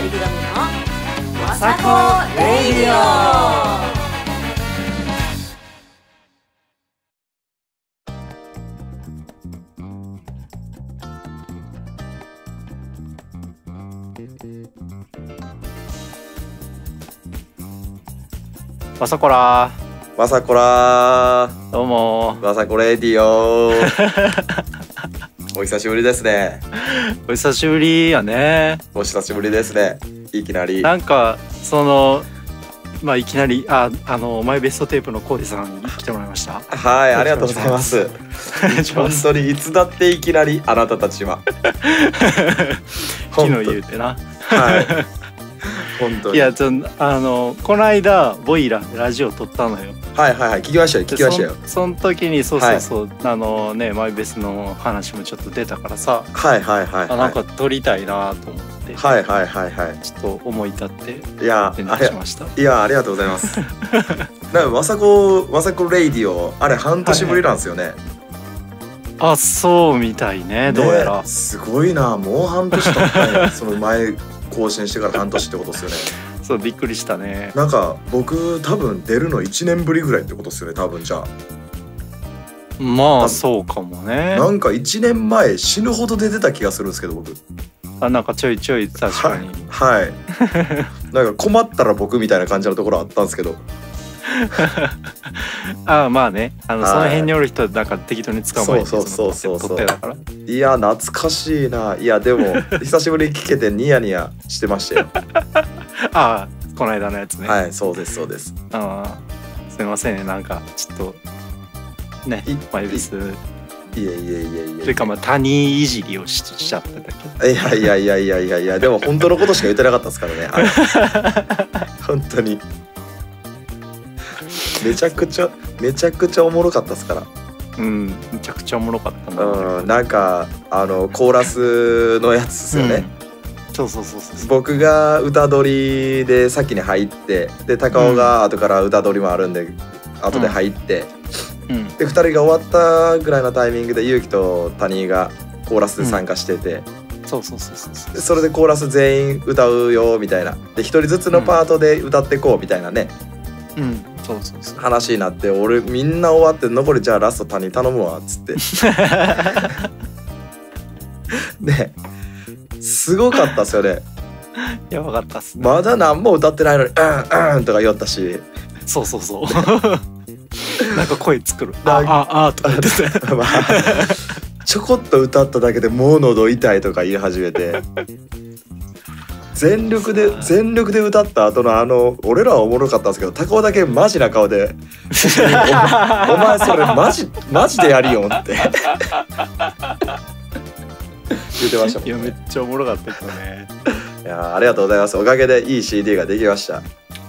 りぐるみのわさこレイディオわさこらわさこらどうもわさこレディオ お久しぶりですね。お久しぶりやね。お久しぶりですね。いきなり。なんか、その、まあ、いきなり、あ、あの、マイベストテープのコーディさんに来てもらいました。はい、ありがとうございます。本当にいつだっていきなり、あなたたちは。木 の言うてな。はい。本当にいやちょあのこの間ボイラーでラジオ撮ったのよはいはいはい聞きましたよ聞きましたよその時にそうそうそう、はい、あのねマイベスの話もちょっと出たからさはいはいはい、はい、なんか撮りたいなと思ってはいはいはいはいちょっと思い立っていやあたいやありがとうございます なんかまさこまさこレイディオあれ半年ぶりなんですよね、はいはいあそうみたいねどうやら、すごいなもう半年経ったんや その前更新してから半年ってことですよねそうびっくりしたねなんか僕多分出るの1年ぶりぐらいってことですよね多分じゃあまあそうかもねなんか1年前死ぬほど出てた気がするんですけど僕あなんかちょいちょい確かにはい、はい、なんか困ったら僕みたいな感じのところあったんですけど ああまあねあの、その辺におる人なんか適当に捕まえてそうそうそうそう取ってだからいや懐かしいないやでも 久しぶりに聞けてニヤニヤしてましたよ ああこの間のやつね、はいそうですそうですああすいませんねなんかちょっとねいっぱいですいやいやいやいやというかまあ他人いじりをしちゃっただけいやいやいやいやいやいやでも本当のことしか言ってなかったですからね本当にめちゃくちゃめちゃくちゃおもろかったっすからうんめちゃくちゃおもろかったなうんなんかあのコーラスのやつっすよね、うん、そうそうそうそう僕が歌取りで先に入ってで高尾が後から歌取りもあるんで、うん、後で入って、うん、で2人が終わったぐらいのタイミングで勇気と谷井がコーラスで参加してて、そうそうそうそうそれでコーラス全員歌うよみたいなで1人ずつのパートで歌ってこうみたいなね、うん、そうそうそう話になって俺みんな終わって残りじゃあラスト谷頼むわっつって ですごかったっすよねやばかったっす、ね、まだ何も歌ってないのに「うんうん」とか言ったしそうそうそう なんか声作る「あああ」とか言ってた、まあ、ちょこっと歌っただけでもう喉痛いとか言い始めて全力で全力で歌った後のあの俺らはおもろかったんですけどタコだけマジな顔でお「お前それマジマジでやりよん」って言ってましたいやめっちゃおもろかったですねいやありがとうございますおかげでいい CD ができました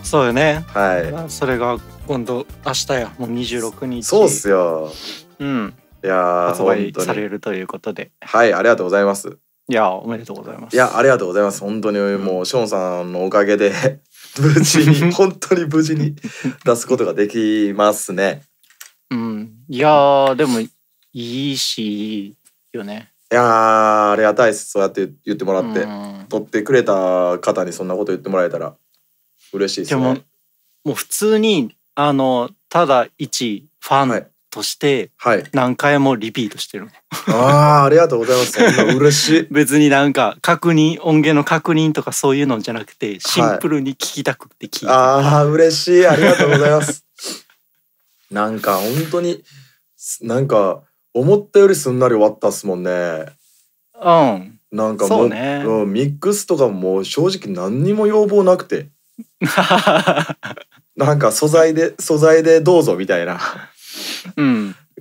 そうよねはいそれが今度明日やもう26日そうっすようんいや発売されるということではいありがとうございますいやおめでとうございます。いやありがとうございます。本当にもう、ショーンさんのおかげで 無事に 本当に無事に出すことができますね。うん、いやでもいいしよね。いやありがたいですそうやって言ってもらって、うん、撮ってくれた方にそんなこと言ってもらえたら嬉しいですね。でももう普通にあのただ一ファンとして何回もリピートしてる、はい、ああありがとうございます嬉しい 別になんか確認音源の確認とかそういうのじゃなくてシンプルに聞きたくて聞いて、はい、ああ嬉しいありがとうございます なんか本当になんか思ったよりすんなり終わったっすもんねうんなんかもう、ね、ミックスとかも正直何にも要望なくて なんか素材で素材でどうぞみたいな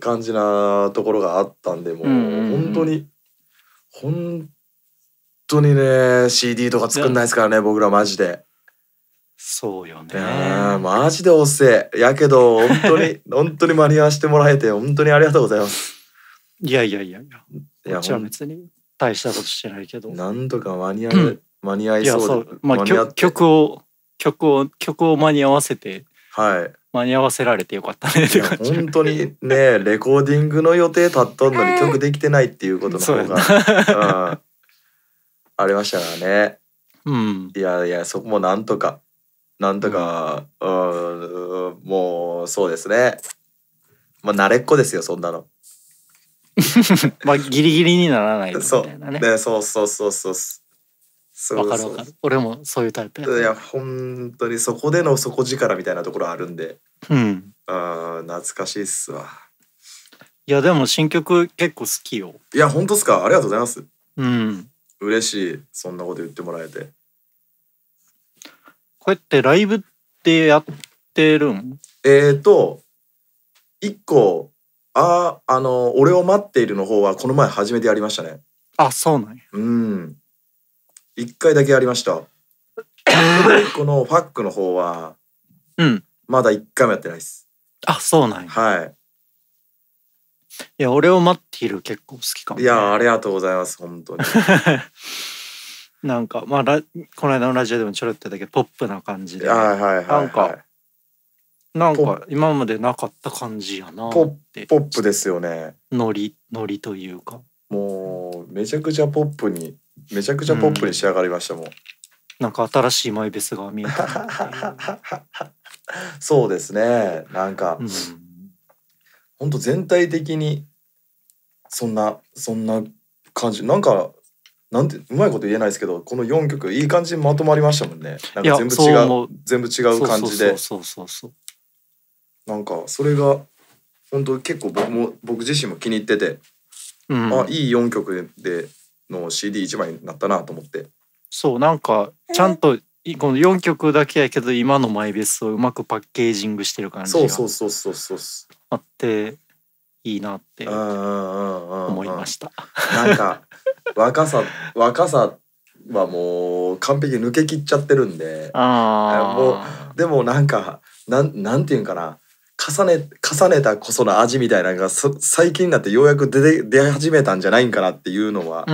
感じなところがあったんでもう本当に本当にね CD とか作んないですからね僕らマジで。そうよね。マジで遅え。やけど本当に 本当に間に合わせてもらえて本当にありがとうございます。いやいやいやいや。いこちは別に大したことしてないけど。なんとか間に合う、間に合いそういやそうまあ曲を曲を曲を間に合わせて。はい。間に合わせられてよかったねって感じ。本当にね、レコーディングの予定立っとんのに曲できてないっていうことの方が、うん、ありましたからね。うん、いやいや、そこもなんとか、なんとか、うん、うんもうそうですね。まあ慣れっこですよ、そんなの。まあギリギリにならないみたいなね。そうねそうそうそうそう。わかるわかる俺もそういうタイプいや本当にそこでの底力みたいなところあるんでうんあ懐かしいっすわいやでも新曲結構好きよいや本当っすかありがとうございますうん嬉しいそんなこと言ってもらえてこうやってライブってやってるんえっ、ー、と一個ああの「俺を待っている」の方はこの前初めてやりましたねあそうなんやうん一回だけありました。このファックの方は、うん、まだ一回もやってないです。あ、そうなんや。はい。いや、俺を待っている結構好きかも、ね、いや、ありがとうございます、本当に。なんか、まあ、この間のラジオでもちょろっとだけポップな感じで。はいはいはい、はい、なんか、なんか今までなかった感じやなポップですよね。ノリ、ノリというか。もう、めちゃくちゃポップにめちゃくちゃポップに仕上がりましたもん、なんか新しいマイベスが見えた そうですねなんか、うん、ほんと全体的にそんなそんな感じなんかなんてうまいこと言えないですけどこの4曲いい感じにまとまりましたもんねなんか全部違う全部違う感じでなんかそれが本当結構僕も僕自身も気に入ってて、うん、あいい4曲での CD1 枚になったなと思ってそうなんかちゃんとこの4曲だけやけど今のマイベースをうまくパッケージングしてる感じがあっていいなって思いました。なんか若さ 若さはもう完璧抜けきっちゃってるんでもうでもなんかなんなんていうんかな重ね重ねたこその味みたいなのが最近になってようやく出出始めたんじゃないんかなっていうのは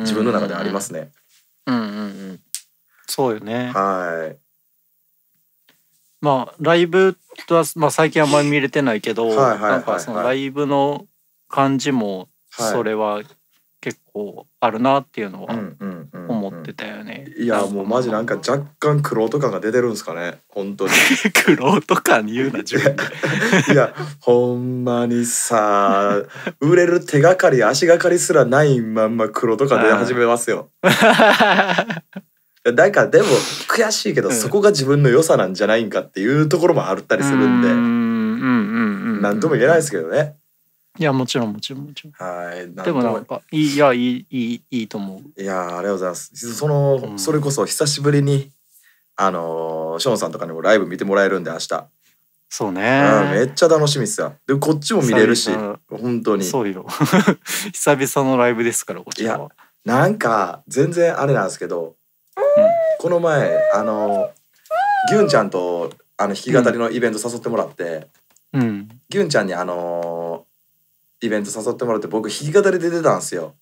自分の中でありますね。うんうんうん、そうよねはいまあライブは、まあ、最近あんまり見れてないけどなんかそのライブの感じもそれは結構あるなっていうのは思ってたよね。いやもうマジなんか若干苦労とかが出てるんですかね本当に苦労とかに言うな自分で いやほんまにさ売れる手がかり足がかりすらないまんま黒とか出始めますよ だからでも悔しいけどそこが自分の良さなんじゃないんかっていうところもあったりするんで何とも言えないですけどねいやもちろんもちろんもちろん。はい。でもなんかいいいやいいいいいいと思う。いやありがとうございます。その、うんそれこそ久しぶりにあのショーンさんとかにもライブ見てもらえるんで明日。そうね。めっちゃ楽しみっすよ。でこっちも見れるし本当に。そうよ。久々のライブですからこちらは。なんか全然あれなんですけど、この前あのギュンちゃんとあの弾き語りのイベント誘ってもらって、うん。ギュンちゃんにあのイベント誘ってもらって僕弾き語りで出たんですよ。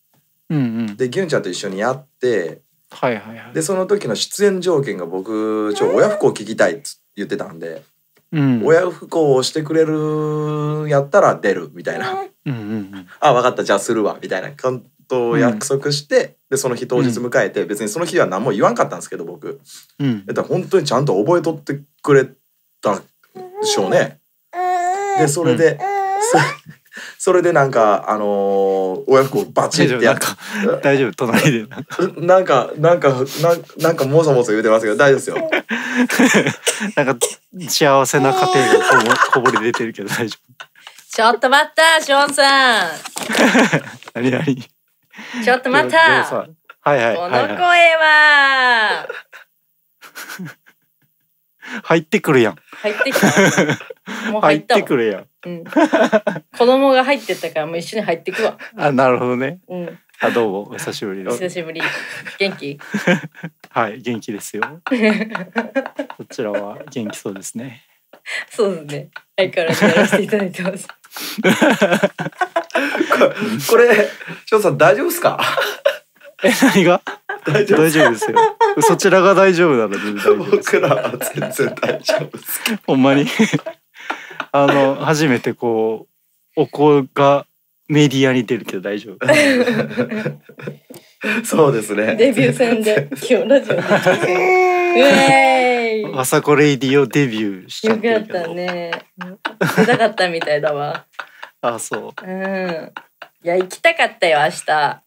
うんうん、でギュンちゃんと一緒にやって、はいはいはい、でその時の出演条件が僕ちょ親不孝聞きたいっ言ってたんで、うん、親不孝をしてくれるやったら出るみたいな「うんうんうん、あ分かったじゃあするわ」みたいな感と約束して、うん、でその日当日迎えて、うん、別にその日は何も言わんかったんですけど僕、うん、だ本当にちゃんと覚えとってくれたでしょうね。でそれで、うん それでなんか、あのー、親子孝バチってやっ大丈夫隣でなんか なんかなんかもそもそ言うてますけど大丈夫ですよ なんか幸せな家庭がこぼこぼれ出てるけど大丈夫ちょっと待ったショーンさん何何ちょっと待ったはいはいこの声は、入ってくるやん入ってきたもう入ってくるやんうん。子供が入ってたからもう一緒に入ってくわ。あ、なるほどね。うん。あ、どうも、お久しぶりで久しぶり。元気 はい、元気ですよ。こちらは元気そうですね。そうですね。相変わらずやらせていただいてます。これ、翔さん大丈夫ですかえ、何が大丈夫ですよ。そちらが大丈夫なので僕らは全然大丈夫です。ほんまに。あの初めてこうお子がメディアに出るけど大丈夫。そうですね。デビュー戦で今日ラジオでえーわさこレイディオデビューしちゃっよてかるっけどた。ね。出たかったみたいだわ。あ、そう。うん。いや、行きたかったよ、明日。あ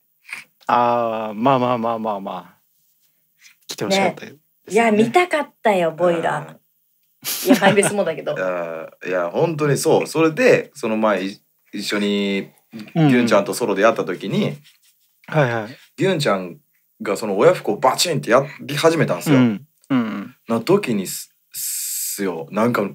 あ、まあまあまあまあまあ。来てほしかったよ。いや、見たかったよ、ボイラー。いや、はい、スもだけど。いや、いや本当にそう。それで、その前、一緒に、ぎちゃんとソロでやった時に、うん、はいはい。ぎゅんちゃんがその親服をバチンってやり始めたんですよ。うん。うん、な時にす、すよ。なんか、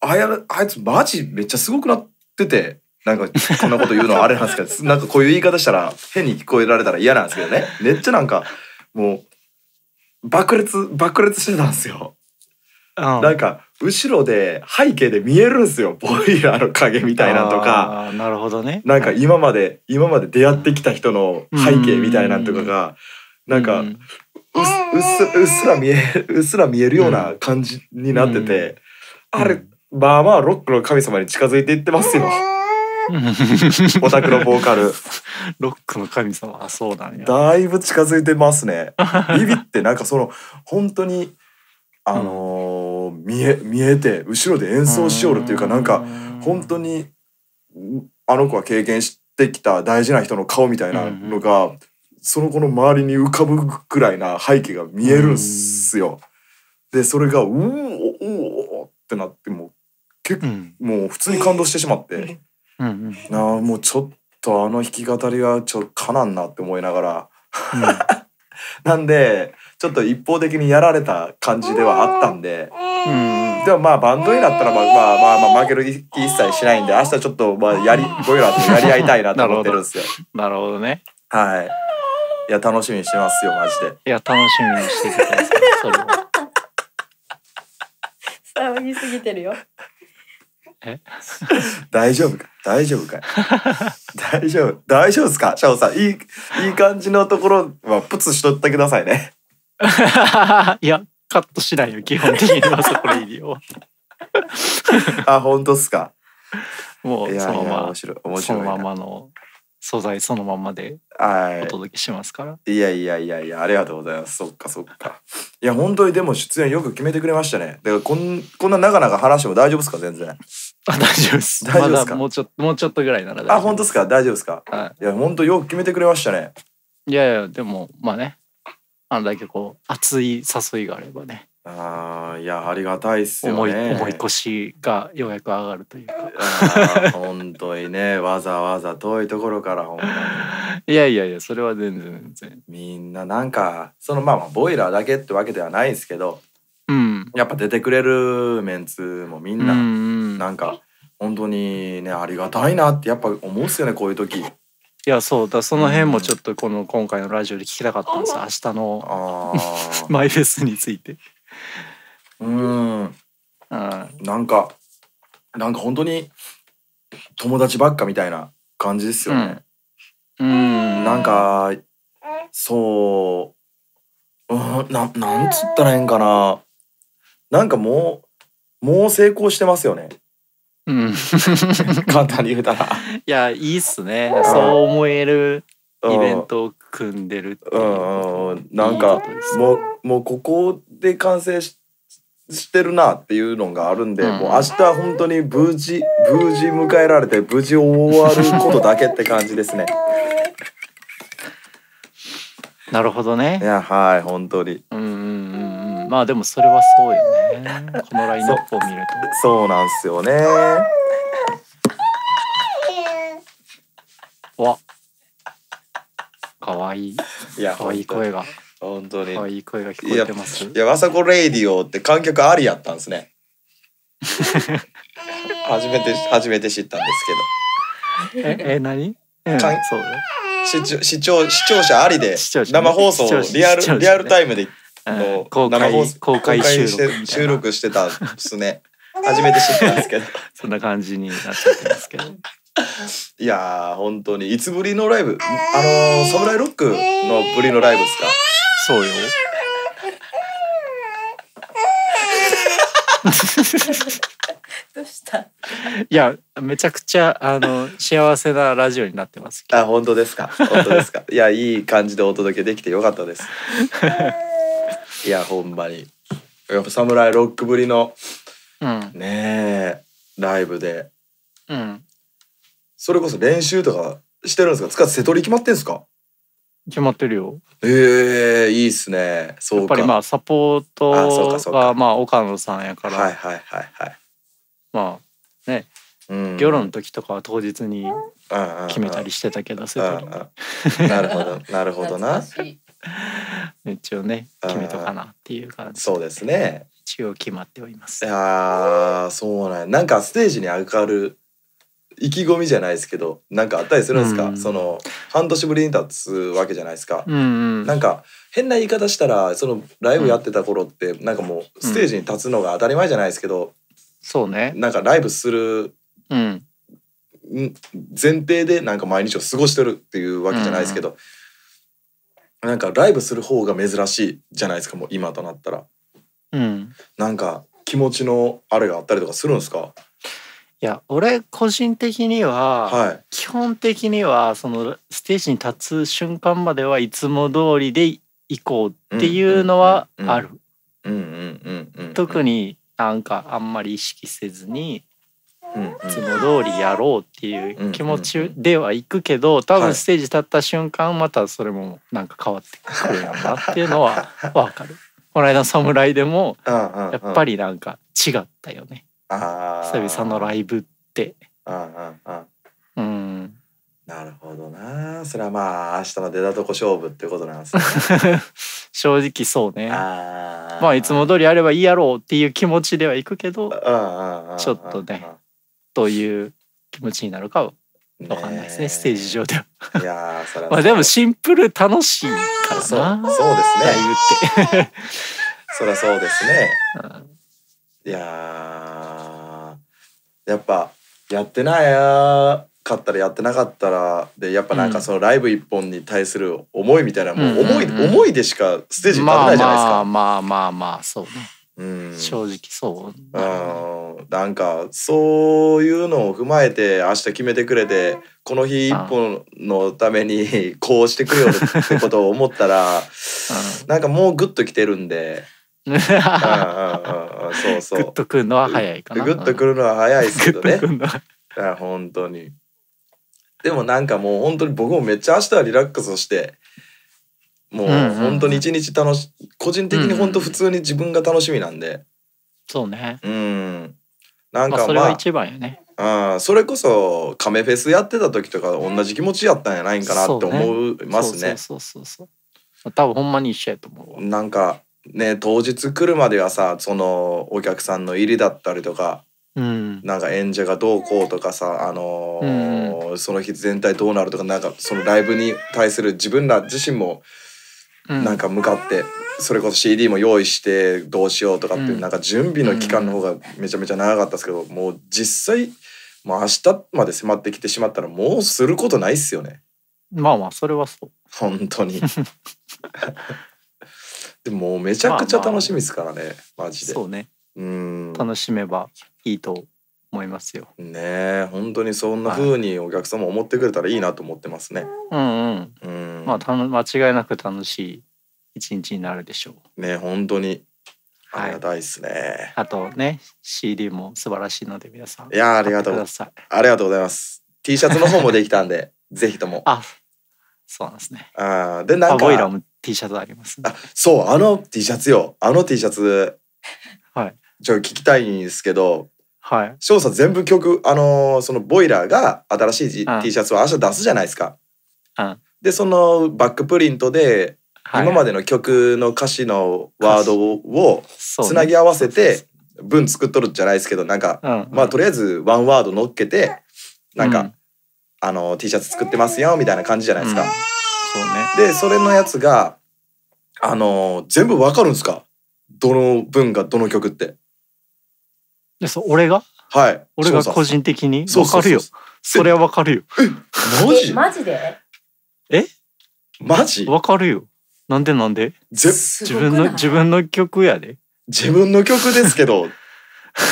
あや、あいつマジめっちゃすごくなってて、なんか、こんなこと言うのはあれなんですけど、なんかこういう言い方したら、変に聞こえられたら嫌なんですけどね。めっちゃなんか、もう、爆裂、爆裂してたんですよ。なんか後ろで背景で見えるんですよボイラーの影みたいなとかなるほどねなんか今まで、今まで出会ってきた人の背景みたいなとかが、うなんかううっすら見えうっすら見えるような感じになってて、あれ、まあまあロックの神様に近づいていってますよ。オタクのボーカル。ロックの神様、そうだねだいぶ近づいてますね。ビビってなんかその本当にあのー、見え見えて後ろで演奏しおるっていうかなんか本当にあの子は経験してきた大事な人の顔みたいなのが、その子の周りに浮かぶくらいな背景が見えるんすよ。でそれが「うおおお」ってなってもう結構、もう普通に感動してしまって、うあもうちょっとあの弾き語りはちょっとかなんなって思いながら。なんでちょっと一方的にやられた感じではあったんで、うん、でもまあバンドになったらまあまあまあまあ負ける気一切しないんで明日ちょっとまあやりゴイラとやり合いたいなと思ってるんですよ。なるほどね。はい。いや楽しみにしてますよマジで。いや楽しみにしてください。それは。騒ぎすぎてるよ。大丈夫か大丈夫か大丈夫大丈夫ですかシャオさんいいいい感じのところはプツしとってくださいね いやカットしないよ基本的にはそこレイデあ本当っすかもうそのままそのままの素材そのままでお届けしますから、い、やいやいやいやありがとうございますそっかそっかいや本当にでも出演よく決めてくれましたねだからこんこんな長々話しても大丈夫っすか全然あ大丈夫です大丈夫っすか、もうちょっと、もうちょっとぐらいならあ本当っすか大丈夫っすか、はい、いや本当よく決めてくれましたねいやいやでもまあねあんだけこう熱い誘いがあればねああいやありがたいっすよね重い重腰がようやく上がるというか本当にね わざわざ遠いところからほんまにいやいやいやそれは全然全然みんななんかそのまあまあボイラーだけってわけではないですけど、うん、やっぱ出てくれるメンツもみんななんか本当にねありがたいなってやっぱ思うっすよねこういう時。いやそうだその辺もちょっとこの今回のラジオで聞きたかったんです、明日の マイフェスについて。うんなんかなんか本当に友達ばっかみたいな感じですよね。うん、うん、なんかそう、うん、ななんつったらええんかななんかもうもう成功してますよね。うん、簡単に言うたら。いやいいっすね、そう思えるイベントを組んでるっていう、うん、なんかもうもうここで完成ししてるなっていうのがあるんで、うん、もう明日は本当に無事無事迎えられて無事終わることだけって感じですね。なるほどね。いやはい本当に。うんうんうんうんまあでもそれはそうよね。このラインナップを見ると。そうなんですよね。わ。可愛いい。いや、可愛いい声が。本当に。可愛い声が聞こえてます。いや、わさこレイディオって観客ありやったんですね。初めて、初めて知ったんですけど。え、え、何。うん、そう。視聴、視聴、視聴者ありで。生放送、リアル、リアルタイムで。の公開公開収録してたですね。初めて知ったんですけど。そんな感じになっちゃってますけど。いや本当にいつぶりのライブあのー、サムライロックのぶりのライブですかそうよどうしたいやめちゃくちゃあの幸せなラジオになってますあ本当ですか本当ですかいやいい感じでお届けできてよかったです いやほんまにやっぱ侍ロックぶりのうんねえライブでうんそれこそ練習とかしてるんですかつか瀬戸り決まってんすか決まってるよええいいっすねそうかやっぱりまあサポーあそうかそトうかはまあ岡野さんやからはいはいはいはい、まうんあギョロの時とかは当日に決めたりしてたけど瀬戸りうなるほどなるほどな懐かしい一応ね決めとかなっていう感じそうですね一応決まっておりますいやそうなんなんかステージに上がる意気込みじゃないですけどなんかあったりするんですか、うん、その半年ぶりに立つわけじゃないですか、うんうん、なんか変な言い方したらそのライブやってた頃って、うん、なんかもうステージに立つのが当たり前じゃないですけど、うん、そうねなんかライブする、うん、前提でなんか毎日を過ごしてるっていうわけじゃないですけど、うんうん、なんかライブする方が珍しいじゃないですかもう今となったらうんなんか気持ちのあれがあったりとかするんですかいや俺個人的には、はい、基本的にはそのステージに立つ瞬間まではいつも通りで行こうっていうのはある特になんかあんまり意識せずにいつも通りやろうっていう気持ちではいくけど多分ステージ立った瞬間またそれもなんか変わってくるやんなっていうのは分 かる。この間侍でもやっぱりなんか違ったよね久々のライブって。うん、なるほどなそれはまあ明日の出たとこ勝負ってことなんですね 正直そうねまあいつも通りあればいいやろうっていう気持ちではいくけどちょっとねという気持ちになるかはかんないですね、ね、ステージ上では。いやそれはまあでもシンプル楽しいからな。そうそうですね。ってそりゃそうですね。いややっぱやってないやかったらやってなかったらでやっぱなんかそのライブ一本に対する思いみたいな、うん、もう思い、うんうんうん、思いでしかステージに立てないじゃないですか。まあまあまあまあそうね。正直そうあなんかそういうのを踏まえて明日決めてくれてこの日一本のために こうしてくれよってことを思ったらなんかもうグッときてるんで。グッとくるのは早いかな。グッとくるのは早いですけどね。本当に。でもなんかもう本当に僕もめっちゃ明日はリラックスしてもう本当に一日楽し、個人的に本当普通に自分が楽しみなんで。そうね。うん。なんかまあ、まあ、それは一番よね。うん、それこそカメフェスやってた時とか同じ気持ちやったんやないんかなって思いますね。そう、ね、そうそうそう多分ほんまに一緒やと思うなんかね当日来るまではさそのお客さんの入りだったりとか、うん、なんか演者がどうこうとかさ、あのーうん、その日全体どうなるとかなんかそのライブに対する自分ら自身もなんか向かって。それこそ CD も用意してどうしようとかっていう、なんか準備の期間の方がめちゃめちゃ長かったですけど、もう実際もう明日まで迫ってきてしまったらもうすることないっすよねまあまあそれはそう本当に でもめちゃくちゃ楽しみですからね、マジでそうねうん楽しめばいいと思いますよ。ね本当にそんな風にお客様思ってくれたらいいなと思ってますね。はい、うんうん。うんまあた間違いなく楽しい一日になるでしょう。ね本当に。ありがたいですね、はい、あとね CD も素晴らしいので皆さんいやありがとうありがとうございます T シャツの方もできたんで ぜひともあそうなんですねあでなんかボイラーも T シャツあります、ね、あそうあの T シャツよあの T シャツはいちょっと聞きたいんですけどはい。少佐全部曲、あのー、そのボイラーが新しい、T シャツを明日出すじゃないですか。で、そのバックプリントで、今までの曲の歌詞のワードをつなぎ合わせて文作っとるじゃないですけど、なんか、まあとりあえずワンワード乗っけて、なんか、あの T シャツ作ってますよみたいな感じじゃないですか。うん、そうね。で、それのやつが、あのー、全部わかるんですかどの文がどの曲って。でそう俺がはい俺が個人的にわかるよそれはわかるよマジマジでえマジわかるよなんでなんで自分の自分の曲やで自分の曲ですけど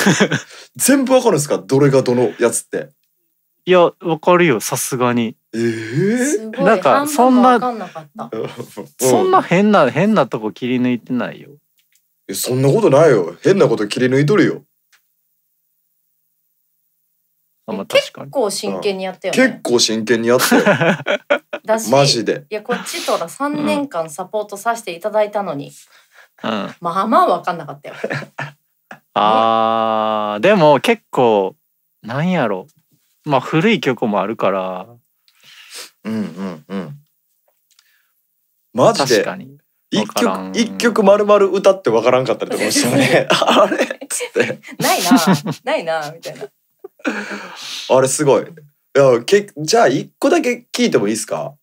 全部わかるんですかどれがどのやつっていやわかるよさすがにええー、なんかそんなそんな変な変なとこ切り抜いてないよそんなことないよ変なこと切り抜いとるよまあ、結構真剣にやったよね、結構真剣にやったよ だマジでいやこっちとら3年間サポートさせていただいたのに、うん、まあまあ分かんなかったよ ああでも結構なんやろまあ古い曲もあるからうんうんうんマジで一曲一曲まるまる歌って分からんかったりとかしてねあれっつってないなないなみたいなあれすごい。いやけじゃあ一個だけ聞いてもいいですか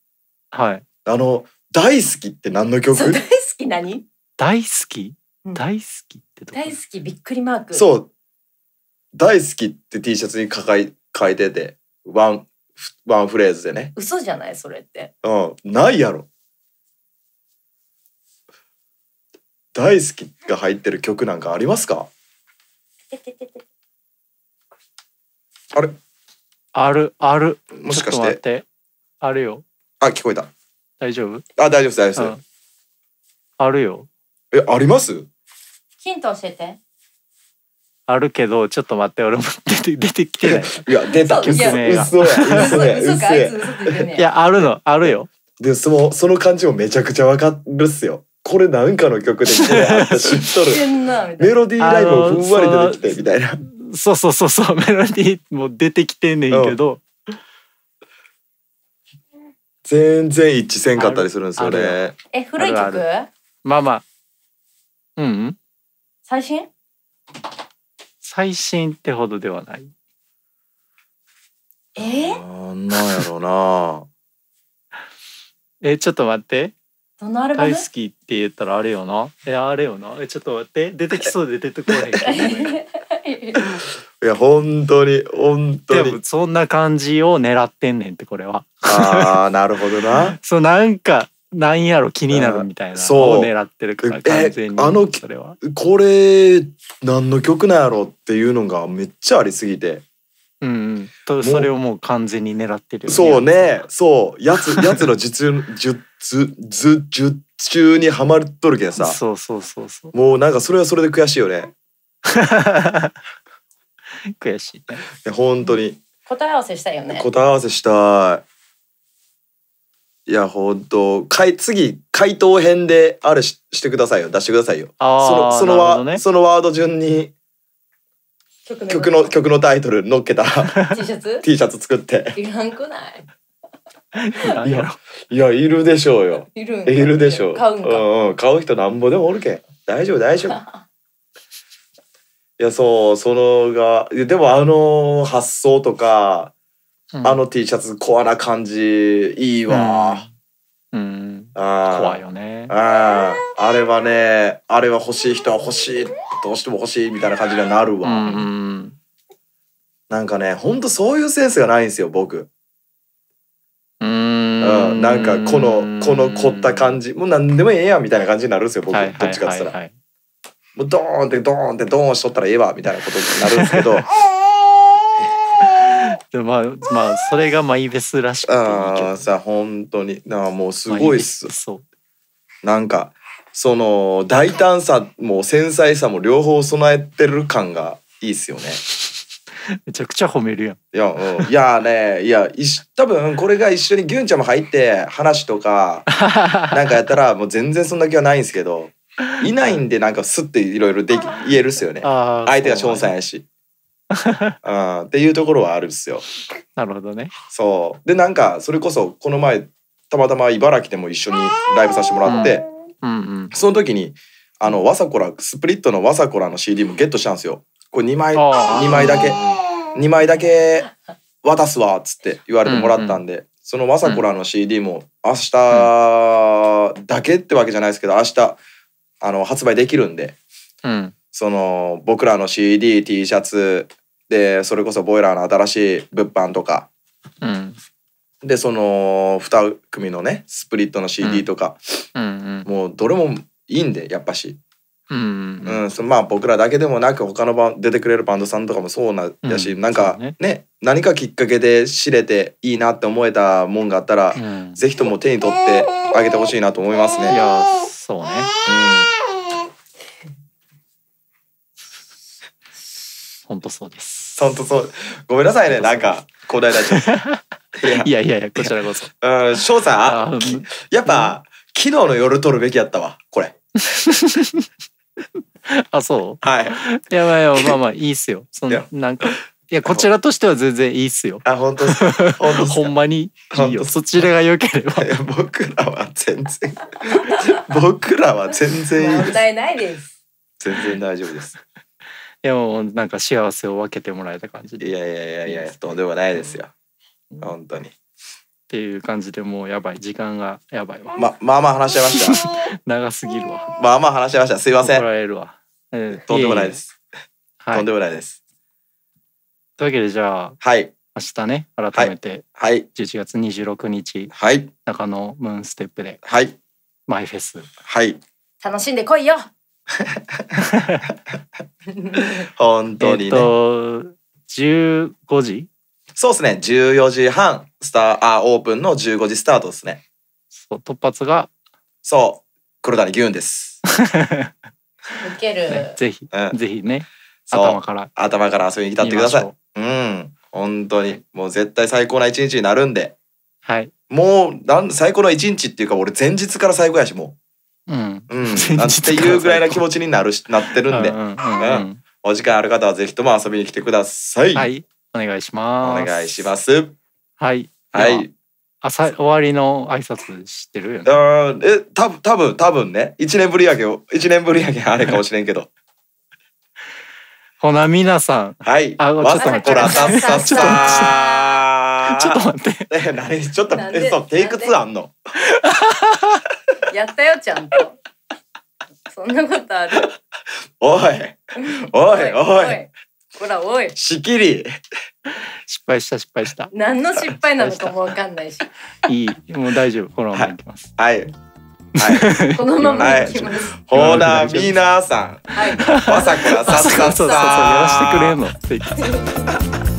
はい。あの「大好き」って何の曲大好き何大好き大好きってどこ大好きびっくりマーク。そう「大好き」って T シャツに書かい書いててワンフワンフレーズでね、嘘じゃないそれって。うん、ないやろ「大好き」が入ってる曲なんかありますかててててあれある、ある。もしかしてて。あるよ。あ、聞こえた。大丈夫あ、大丈夫大丈夫であるよ。え、ありますヒント教えて。あるけど、ちょっと待って、俺も出て、出てきてない。いや、出た。嘘、嘘いや嘘や、嘘や、嘘 いや。いや。あるの、あるよ。で、その、その感じもめちゃくちゃわかるっすよ。これなんかの曲で、これ知っとる。メロディーライブもふんわり出てきて、みたいな。そうそうそうそうメロディーも出てきてんねんけど、全然一致せんかったりするんですよねえ、古い曲あるまあまあうん最新最新ってほどではないえー、なんやろうな えちょっと待ってどのアルバム大好きって言ったらあれよな。え、あれよな。え、ちょっと待って。出てきそうで出てこない。いや、本当に、本当に。そんな感じを狙ってんねんって、これは。ああ、なるほどな。そう、なんか、なんやろ気になるみたいなのを狙ってるから完全にあのこれ何の曲なんやろっていうのがめっちゃありすぎてうん、うとそれをもう完全に狙ってる、ね、そうねそうやつ やつの術術術術中にはまっとるけんさそうそうそうそうもうなんかそれはそれで悔しいよね 悔しい、いや本当に答え合わせしたいよね答え合わせしたいいや本当かい次回答編であれししてくださいよ出してくださいよそのそのね、そのワード順に曲の曲のタイトル乗っけたら T シャツ シャツ作っていらんくないいやいやいるでしょうよいるいるでしょう買うんう買う人なんぼでもおるけん大丈夫大丈夫いやそうそのがでもあの発想とか、うん、あの T シャツコアな感じいいわ、うん、うん、あ怖いよねああれはねあれは欲しい人は欲しいどうしても欲しいみたいな感じになるわ。うんうん、なんかね、ほんとそういうセンスがないんですよ、僕。うんうん、なんかこのこの凝った感じもう何でもええやんみたいな感じになるんですよ僕、はいはい、どっちかっつったら、はいはい、もうドーンってドーンってドーンしとったらええわみたいなことになるんですけど でまあまあそれがマイベスらしくていいけどああさ本当になもうすごいっすなんかその大胆さも繊細さも両方備えてる感がいいっすよね。めちゃくちゃ褒めるやん。いや、うん、いやね、いや、いし、多分これが一緒にギュンちゃんも入って話とか。なんかやったら、もう全然そんな気はないんですけど。いないんで、なんかすっていろいろでき、言えるっすよね。相手が詳細やし。うん、っていうところはあるっすよ。なるほどね。そう、で、なんか、それこそ、この前。たまたま茨城でも一緒にライブさせてもらって。うんうん、その時にあのワサコラスプリットのワサコラの CD もゲットしたんですよ。これ2枚枚だけ2枚だけ渡すわっつって言われてもらったんで、うんうん、そのワサコラの CD も明日だけってわけじゃないですけど明日あの発売できるんで、うん、その僕らの CDT シャツでそれこそボイラーの新しい物販とか、でその2組のねスプリットの CD とか、うんうんうん、もうどれもいいんでやっぱし。うんうん、まあ僕らだけでもなく他のバ出てくれるバンドさんとかもそうなやし、うん、なんかね、ね、何かきっかけで知れていいなって思えたもんがあったら、うん、ぜひとも手に取ってあげてほしいなと思いますね。いやそうね、うん、本当そうです。本当そうごめんなさいねなんか広大なっちゃいやいやいや、こちらこそ。うん、翔さん、やっぱ、昨日の夜撮るべきやったわ、これ。あ、そうはい。やばいよ、まあまあ、いいっすよ。そんなんか。いや、こちらとしては全然いいっすよ。あ、本当本当ほんまにいいよ。そちらが良ければ。いや、僕らは全然、僕らは全然いい問題ないです。全然大丈夫です。いや、もうなんか幸せを分けてもらえた感じで。いやいやいやいや、とんでもないですよ。本当に。っていう感じでもうやばい時間がやばいわ。ままあまあ話し合いました。長すぎるわ。まあまあ話し合いました。すいません。怒られるわ。えー、とんでもないです。い、とんでもないです。というわけでじゃあ、はい、明日ね改めて、はい、11月26日、はい、中野ムーンステップで、はい、マイフェス、はい、楽しんでこいよ 本当にね、えっと、15時そうですね。14時半、スター、あ、オープンの15時スタートですね。そう、突発が。そう、黒谷牛です。受ける、ね、ぜひ、うん、ぜひね。頭から。頭から遊びに来たってください。うん。本当に。もう絶対最高な一日になるんで。はい。もう、なん最高の一日っていうか、俺前日から最高やし、もう。うん。うん。っ ていうぐらいな気持ちになるし、なってるんで。うん、、お時間ある方はぜひとも遊びに来てください。はい。お願いします。お願いします。はい。はい。朝終わりの挨拶知ってるよね。え、たぶん、たぶん、たぶんね、一年ぶりやけど、一年ぶりやけあれかもしれんけど。ほなみなさん。はい。あ、ちょっと待って。ちょっと待って。え、何ちょっとえ、そうテイク2あんの。やったよちゃんと。そんなことある。おい、おい、おい。ほら、おい。しきり。失敗した、失敗した。何の失敗なのかもわかんないし。いい、もう大丈夫、このままいきます。はい。はい、このままいきます。ほら、みなさん。はい。まさこらさっさっさ。やらしてくれんの。